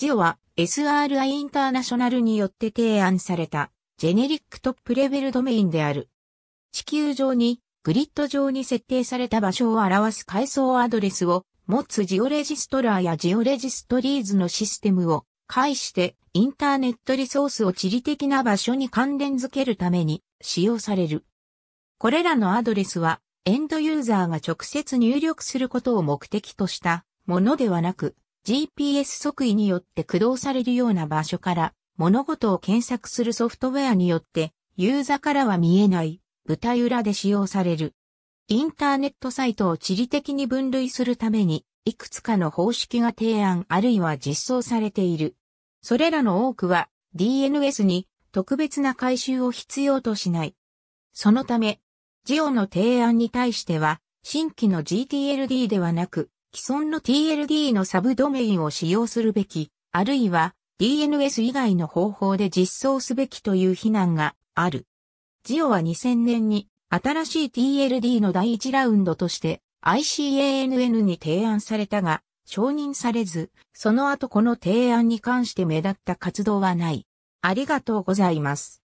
ジオは SRI インターナショナルによって提案されたジェネリックトップレベルドメインである。地球上にグリッド上に設定された場所を表す階層アドレスを持つジオレジストラーやジオレジストリーズのシステムを介してインターネットリソースを地理的な場所に関連づけるために使用される。これらのアドレスはエンドユーザーが直接入力することを目的としたものではなく、GPS 即位によって駆動されるような場所から物事を検索するソフトウェアによってユーザーからは見えない舞台裏で使用される。インターネットサイトを地理的に分類するためにいくつかの方式が提案あるいは実装されている。それらの多くは DNS に特別な回収を必要としない。そのため、ジオの提案に対しては、新規の GTLD ではなく、既存の TLD のサブドメインを使用するべき、あるいは DNS 以外の方法で実装すべきという非難がある。ジオは2000年に新しい TLD の第1ラウンドとして ICANN に提案されたが、承認されず、その後この提案に関して目立った活動はない。ありがとうございます。